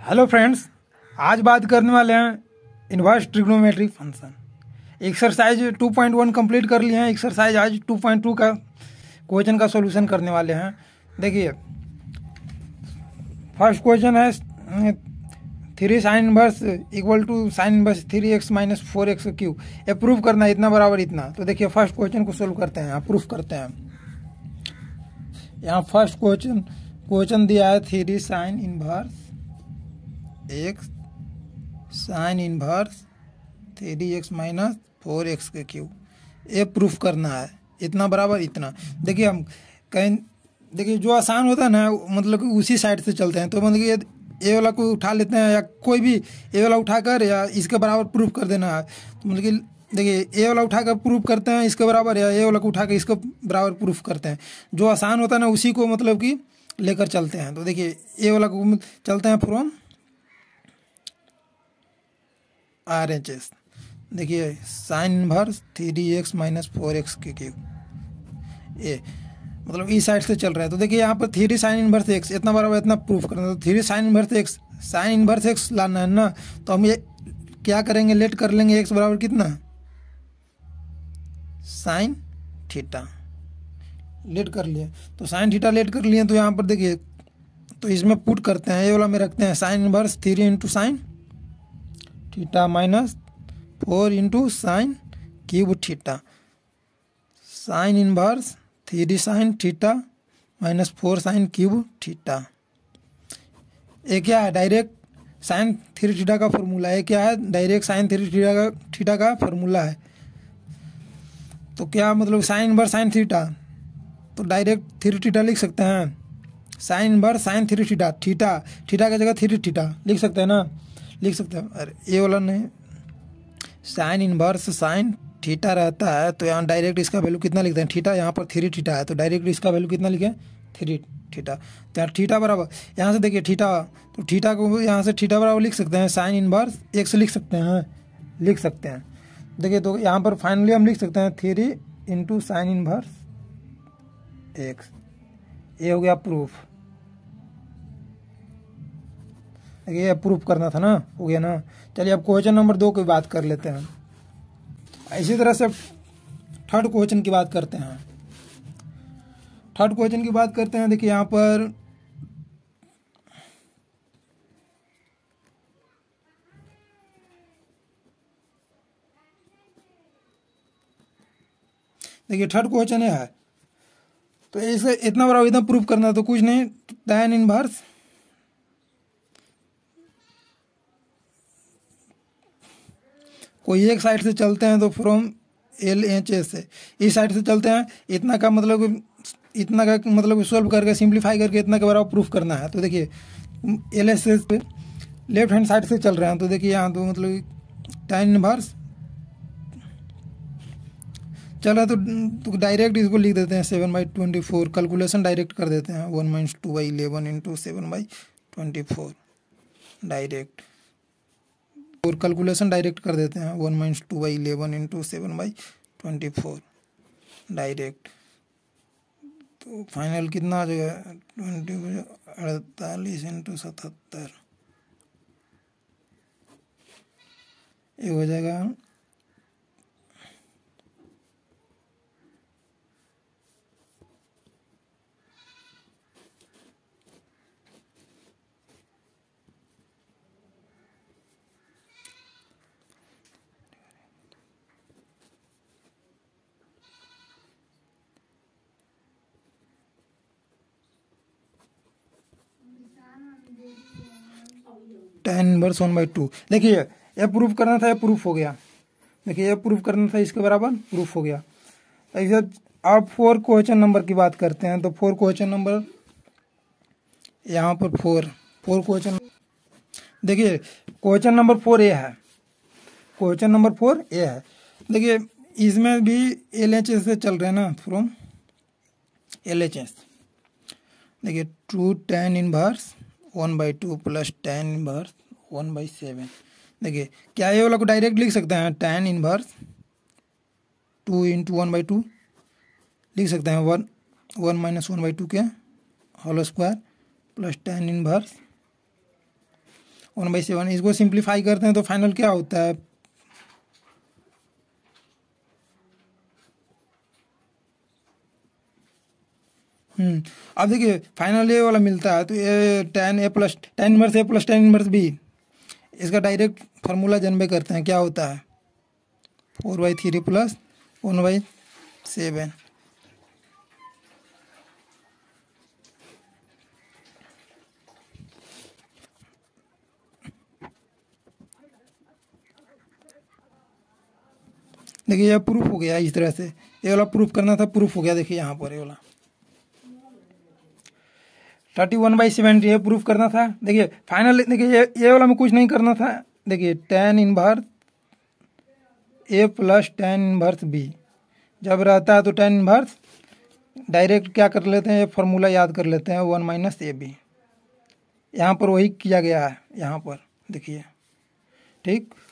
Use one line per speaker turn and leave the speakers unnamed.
Hello friends आज बात करने वाले हैं inverse trigonometric function exercise 2.1 complete कर लिए हैं एक्सरसाइज आज 2.2 का क्वेश्चन का सॉल्यूशन करने वाले हैं देखिए फर्स्ट क्वेश्चन है three sine inverse equal to sine inverse three x minus four x cube ये प्रूफ करना है इतना बराबर इतना तो देखिए फर्स्ट क्वेश्चन को सोल्व करते हैं यहाँ प्रूफ करते हैं यहाँ फर्स्ट क्वेश्चन क्वेश्चन दिया है three sine inverse x sine inverse three x minus four x के क्यू ये प्रूफ करना है इतना बराबर इतना देखिए हम कहीं देखिए जो आसान होता है ना मतलब कि उसी साइड से चलते हैं तो मतलब ए वाला को उठा लेते हैं या कोई भी ए वाला उठा कर या इसके बराबर प्रूफ कर देना है तो मतलब देखिए ए वाला उठा कर प्रूफ करते हैं इसके बराबर या ए वाला को उठा कर इसके बराबर प्रूफ करते हैं जो आसान होता है ना उसी को मतलब कि लेकर चलते हैं तो देखिए ए वाला को मतलब चलते हैं फ्रॉम आर एच एस देखिए साइन भर three x minus four x के क्यूब ए मतलब ई e साइड से चल रहा है तो देखिए यहाँ पर थ्री साइन इन्वर्स एक्स इतना बराबर इतना प्रूफ करना तो three sine inverse x sine inverse x लाना है ना तो हम ये क्या करेंगे लेट कर लेंगे एक्स बराबर कितना साइन थीटा लेट कर लिए तो साइन थीटा लेट कर लिए तो यहाँ पर देखिए तो इसमें पुट करते हैं ये वाला में रखते हैं sine inverse three into sine theta minus four into sine cube theta sine inverse three sine theta minus four sine cube theta ये क्या है डायरेक्ट साइन थ्री थीटा का फॉर्मूला है क्या है डायरेक्ट साइन थ्री थीटा का theta का formula है तो क्या मतलब साइन बर साइन थीटा तो डायरेक्ट थ्री थीटा लिख सकते हैं साइन बर sine three theta theta theta की जगह थ्री थीटा लिख सकते हैं ना लिख सकते हैं अरे ये वाला नहीं साइन इनवर्स साइन थीटा रहता है तो यहाँ डायरेक्ट इसका वैल्यू कितना लिखते हैं थीटा यहाँ पर थ्री थीटा है तो डायरेक्ट इसका वैल्यू कितना लिखें थ्री थीटा तो यहाँ थीटा बराबर यहाँ से देखिए थीटा तो थीटा को यहाँ से थीटा बराबर लिख सकते हैं साइन इनवर्स एक से लिख सकते हैं लिख सकते हैं देखिए तो यहाँ पर फाइनली हम लिख सकते हैं three into sine inverse x ये हो गया प्रूफ देखिए प्रूफ करना था ना हो गया ना चलिए अब क्वेश्चन नंबर दो की बात कर लेते हैं इसी तरह से थर्ड क्वेश्चन की बात करते हैं थर्ड क्वेश्चन की बात करते हैं देखिए यहाँ पर देखिए थर्ड क्वेश्चन है तो इसे इतना बड़ा इतना प्रूफ करना तो कुछ नहीं तो इन इनवर्स कोई एक साइड से चलते हैं तो फ्रॉम एल एच एस से इस साइड से चलते हैं इतना का मतलब इतना का मतलब सॉल्व करके सिंप्लीफाई करके इतना के बराबर प्रूफ करना है तो देखिए एल एस एस पे लेफ्ट हैंड साइड से चल रहे हैं तो देखिए यहाँ तो मतलब टाइन इनवर्स चल रहा तो, तो डायरेक्ट इसको लिख देते हैं seven by twenty four calculation direct कर देते हैं one minus two by eleven into seven by twenty four direct और कैलकुलेशन डायरेक्ट कर देते हैं one minus two by eleven into seven by twenty four direct तो फाइनल कितना आ जाएगा ट्वेंटी अड़तालीस इंटू सतहत्तर ये हो जाएगा tan inverse one by two देखिए यह प्रूफ करना था यह प्रूफ हो गया देखिए यह प्रूफ करना था इसके बराबर प्रूफ हो गया ऐसे आप फोर क्वेश्चन नंबर की बात करते हैं तो फोर क्वेश्चन नंबर यहाँ पर फोर फोर क्वेश्चन देखिए क्वेश्चन नंबर फोर ए है क्वेश्चन नंबर फोर ए है देखिए इसमें भी एल एच एस से चल रहे हैं ना फ्रॉम एल एच एस देखिए two tan inverse one by two plus tan inverse one by seven देखिए क्या ये वाला को डायरेक्ट लिख सकते हैं tan inverse two into one by two लिख सकते हैं one one minus one by two के whole square plus tan inverse one by seven इसको सिंप्लीफाई करते हैं तो फाइनल क्या होता है हम्म। अब देखिए फाइनल ए वाला मिलता है तो a tan a plus tan inverse a plus tan inverse b इसका डायरेक्ट फार्मूला जनबे करते हैं क्या होता है four by three plus one by seven देखिए यह प्रूफ हो गया इस तरह से ये वाला प्रूफ करना था प्रूफ हो गया देखिए यहाँ पर ये वाला थर्टी वन बाई सेवेंटी ये प्रूफ करना था देखिए फाइनल देखिए ये ये वाला में कुछ नहीं करना था देखिए tan inverse a plus tan inverse b जब रहता है तो टेन इनवर्स डायरेक्ट क्या कर लेते हैं ये फॉर्मूला याद कर लेते हैं वन माइनस ए बी यहाँ पर वही किया गया है यहाँ पर देखिए ठीक